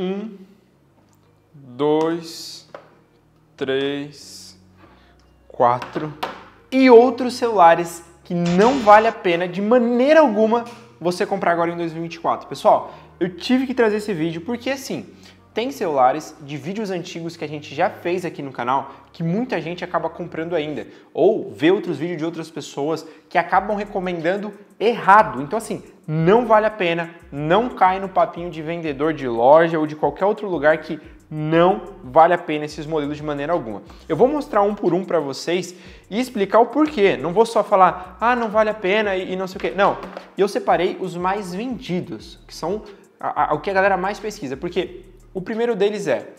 Um, dois, três, quatro e outros celulares que não vale a pena de maneira alguma você comprar agora em 2024. Pessoal, eu tive que trazer esse vídeo porque assim, tem celulares de vídeos antigos que a gente já fez aqui no canal que muita gente acaba comprando ainda, ou vê outros vídeos de outras pessoas que acabam recomendando errado. Então, assim, não vale a pena, não cai no papinho de vendedor de loja ou de qualquer outro lugar que não vale a pena esses modelos de maneira alguma. Eu vou mostrar um por um para vocês e explicar o porquê. Não vou só falar, ah, não vale a pena e, não sei o quê. Não, eu separei os mais vendidos, que são o que a galera mais pesquisa, porque o primeiro deles é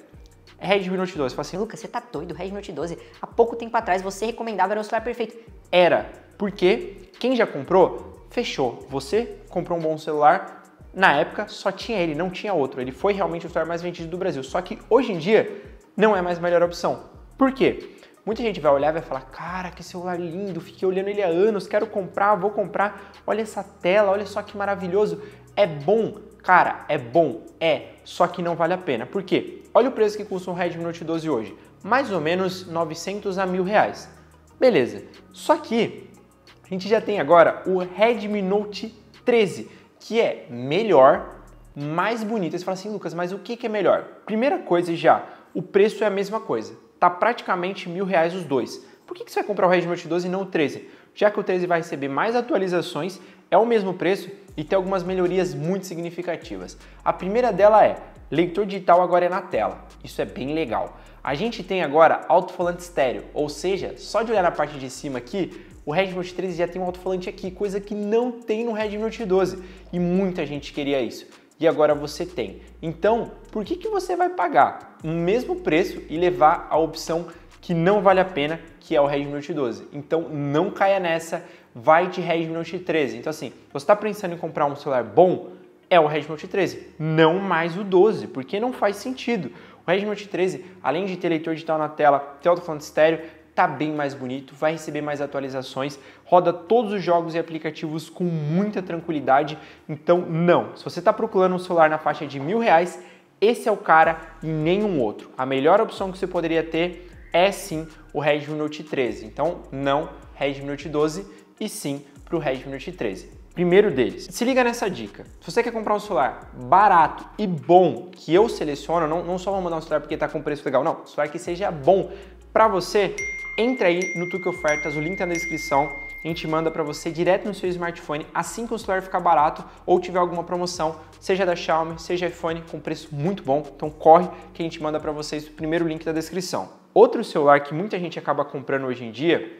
Redmi Note 12. Você fala assim, Lucas, você tá doido, Redmi Note 12. Há pouco tempo atrás você recomendava era o celular perfeito. Era, porque quem já comprou, fechou. Você comprou um bom celular, na época só tinha ele, não tinha outro. Ele foi realmente o celular mais vendido do Brasil. Só que hoje em dia não é mais a melhor opção. Por quê? Muita gente vai olhar e vai falar: Cara, que celular lindo, fiquei olhando ele há anos, quero comprar, vou comprar. Olha essa tela, olha só que maravilhoso. É bom, Cara, é bom? É, só que não vale a pena. Por quê? Olha o preço que custa um Redmi Note 12 hoje, mais ou menos 900 a mil reais. Beleza, só que a gente já tem agora o Redmi Note 13, que é melhor, mais bonito. Você fala assim, Lucas, mas o que, que é melhor? Primeira coisa já, o preço é a mesma coisa, tá praticamente mil reais os dois. Por que, você vai comprar o Redmi Note 12 e não o 13? Já que o 13 vai receber mais atualizações, é o mesmo preço e tem algumas melhorias muito significativas. A primeira dela é Leitor digital agora é na tela, isso é bem legal. A gente tem agora alto-falante estéreo, ou seja, só de olhar na parte de cima aqui, o Redmi Note 13 já tem um alto-falante aqui, coisa que não tem no Redmi Note 12 e muita gente queria isso. E agora você tem. Então, por que, que você vai pagar o mesmo preço e levar a opção que não vale a pena, que é o Redmi Note 12. Então não caia nessa, vai de Redmi Note 13. Então assim, você está pensando em comprar um celular bom? É o Redmi Note 13, não mais o 12, porque não faz sentido. O Redmi Note 13, além de ter leitor digital na tela, ter alto estéreo, tá bem mais bonito, vai receber mais atualizações, roda todos os jogos e aplicativos com muita tranquilidade. Então, não, se você está procurando um celular na faixa de mil reais, esse é o cara e nenhum outro. A melhor opção que você poderia ter é sim o Redmi Note 13. Então, não Redmi Note 12 e sim para o Redmi Note 13. Primeiro deles, se liga nessa dica. Se você quer comprar um celular barato e bom que eu seleciono, não, não só vou mandar um celular porque está com preço legal, não, celular que seja bom para você, entra aí no Tuque Ofertas, o link está na descrição. A gente manda para você direto no seu smartphone assim que o celular ficar barato ou tiver alguma promoção, seja da Xiaomi, seja iPhone, com preço muito bom. Então corre que a gente manda para vocês o primeiro link da descrição. Outro celular que muita gente acaba comprando hoje em dia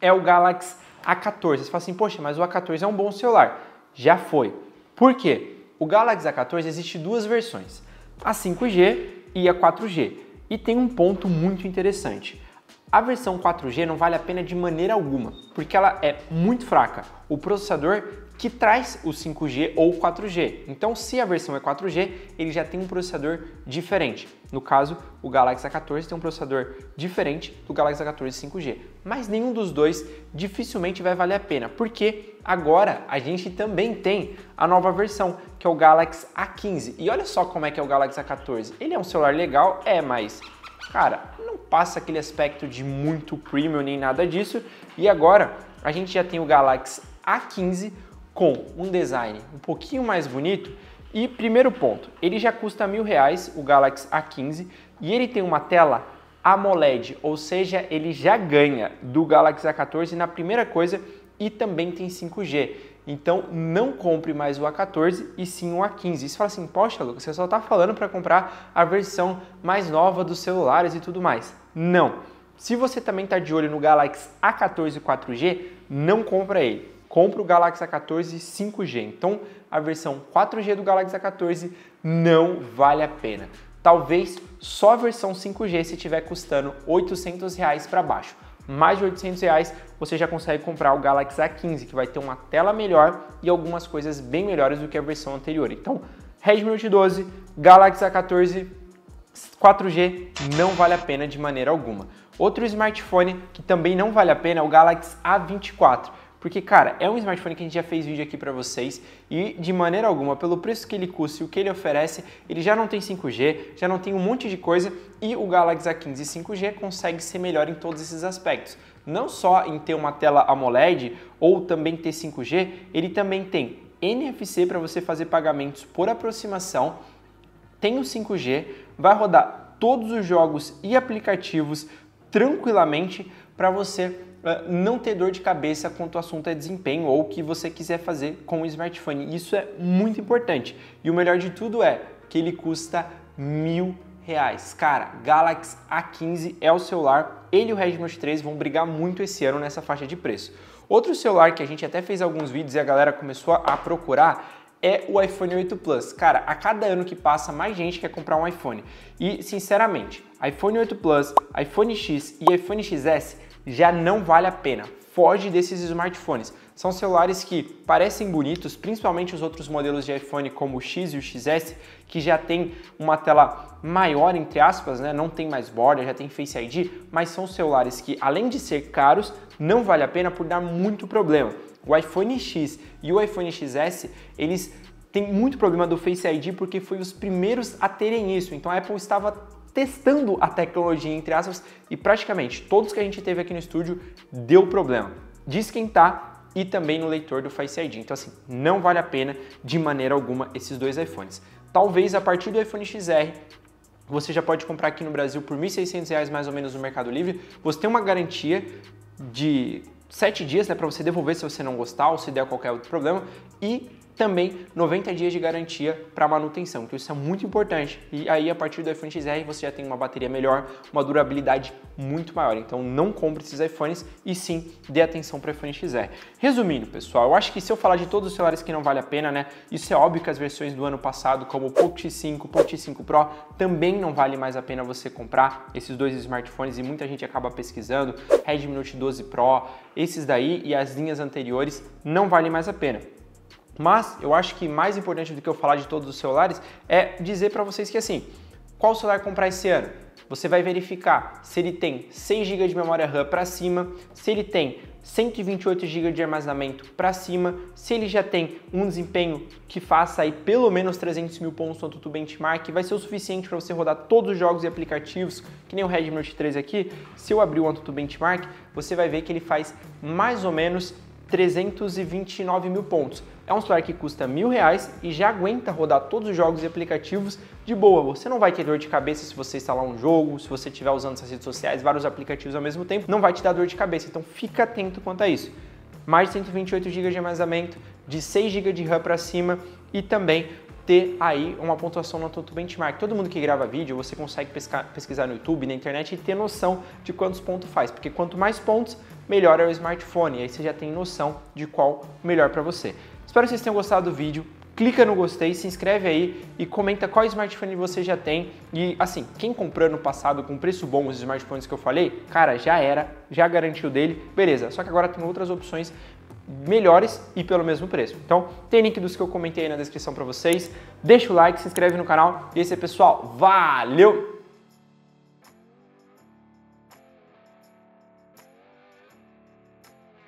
é o Galaxy A14. Você fala assim, poxa, mas o A14 é um bom celular. Já foi. Por quê? O Galaxy A14 existe duas versões, a 5G e a 4G. E tem um ponto muito interessante. A versão 4G não vale a pena de maneira alguma, porque ela é muito fraca. O processador que traz o 5G ou 4G. Então, se a versão é 4G, ele já tem um processador diferente. No caso, o Galaxy A14 tem um processador diferente do Galaxy A14 5G. Mas nenhum dos dois dificilmente vai valer a pena, porque agora a gente também tem a nova versão, que é o Galaxy A15. E olha só como é que é o Galaxy A14. Ele é um celular legal, é, mas cara, não passa aquele aspecto de muito premium nem nada disso. E agora a gente já tem o Galaxy A15 com um design um pouquinho mais bonito. E primeiro ponto, ele já custa mil reais, o Galaxy A15, e ele tem uma tela AMOLED, ou seja, ele já ganha do Galaxy A14 na primeira coisa e também tem 5G. Então não compre mais o A14 e sim o A15. E você fala assim, poxa Lucas, você só está falando para comprar a versão mais nova dos celulares e tudo mais. Não. Se você também está de olho no Galaxy A14 4G, não compra ele compra o Galaxy A14 5G. Então, a versão 4G do Galaxy A14 não vale a pena. Talvez só a versão 5G se estiver custando R$ 800 para baixo mais de 800 reais, você já consegue comprar o Galaxy A15, que vai ter uma tela melhor e algumas coisas bem melhores do que a versão anterior. Então, Redmi Note 12, Galaxy A14, 4G não vale a pena de maneira alguma. Outro smartphone que também não vale a pena é o Galaxy A24. Porque, cara, é um smartphone que a gente já fez vídeo aqui para vocês e, de maneira alguma, pelo preço que ele custa e o que ele oferece, ele já não tem 5G, já não tem um monte de coisa e o Galaxy A15 5G consegue ser melhor em todos esses aspectos. Não só em ter uma tela AMOLED ou também ter 5G, ele também tem NFC para você fazer pagamentos por aproximação, tem o 5G, vai rodar todos os jogos e aplicativos tranquilamente para você não ter dor de cabeça quanto o assunto é desempenho ou o que você quiser fazer com o smartphone. Isso é muito importante. E o melhor de tudo é que ele custa mil reais. Cara, Galaxy A15 é o celular, ele e o Redmi 3 vão brigar muito esse ano nessa faixa de preço. Outro celular que a gente até fez alguns vídeos e a galera começou a procurar é o iPhone 8 Plus. Cara, a cada ano que passa, mais gente quer comprar um iPhone. E, sinceramente, iPhone 8 Plus, iPhone X e iPhone XS já não vale a pena. Foge desses smartphones. São celulares que parecem bonitos, principalmente os outros modelos de iPhone como o X e o XS, que já tem uma tela maior, entre aspas, né? não tem mais borda, já tem Face ID, mas são celulares que, além de ser caros, não vale a pena por dar muito problema. O iPhone X e o iPhone XS, eles têm muito problema do Face ID porque foi os primeiros a terem isso. Então a Apple estava testando a tecnologia, entre aspas, e praticamente todos que a gente teve aqui no estúdio deu problema de esquentar tá e também no leitor do Face ID. Então, assim, não vale a pena de maneira alguma esses dois iPhones. Talvez a partir do iPhone XR você já pode comprar aqui no Brasil por R$ 1.600 mais ou menos no Mercado Livre. Você tem uma garantia de sete dias né, para você devolver se você não gostar ou se der qualquer outro problema. E também 90 dias de garantia para manutenção, que isso é muito importante. E aí a partir do iPhone XR você já tem uma bateria melhor, uma durabilidade muito maior. Então não compre esses iPhones e sim dê atenção para o iPhone XR. Resumindo, pessoal, eu acho que se eu falar de todos os celulares que não vale a pena, né? Isso é óbvio que as versões do ano passado, como o Pocket 5, Pocket 5 Pro, também não vale mais a pena você comprar esses dois smartphones e muita gente acaba pesquisando, Redmi Note 12 Pro, esses daí e as linhas anteriores não valem mais a pena. Mas eu acho que mais importante do que eu falar de todos os celulares é dizer para vocês que assim, qual celular comprar esse ano? Você vai verificar se ele tem 6 GB de memória RAM para cima, se ele tem 128 GB de armazenamento para cima, se ele já tem um desempenho que faça aí pelo menos 300 mil pontos no Antutu Benchmark, vai ser o suficiente para você rodar todos os jogos e aplicativos, que nem o Redmi Note 3 aqui. Se eu abrir o Antutu Benchmark, você vai ver que ele faz mais ou menos 329 mil pontos. É um celular que custa mil reais e já aguenta rodar todos os jogos e aplicativos de boa. Você não vai ter dor de cabeça se você instalar um jogo, se você estiver usando essas redes sociais, vários aplicativos ao mesmo tempo, não vai te dar dor de cabeça. Então fica atento quanto a isso. Mais de 128 GB de armazenamento, de 6 GB de RAM para cima e também ter aí uma pontuação no Toto Benchmark. Todo mundo que grava vídeo, você consegue pesquisar no YouTube, na internet e ter noção de quantos pontos faz, porque quanto mais pontos, melhor é o smartphone. Aí você já tem noção de qual melhor para você. Espero que vocês tenham gostado do vídeo. Clica no gostei, se inscreve aí e comenta qual smartphone você já tem. E assim, quem comprou no passado com preço bom os smartphones que eu falei, cara, já era, já garantiu dele, beleza. Só que agora tem outras opções melhores e pelo mesmo preço. Então, tem link dos que eu comentei aí na descrição para vocês. Deixa o like, se inscreve no canal. E esse é, pessoal. Valeu!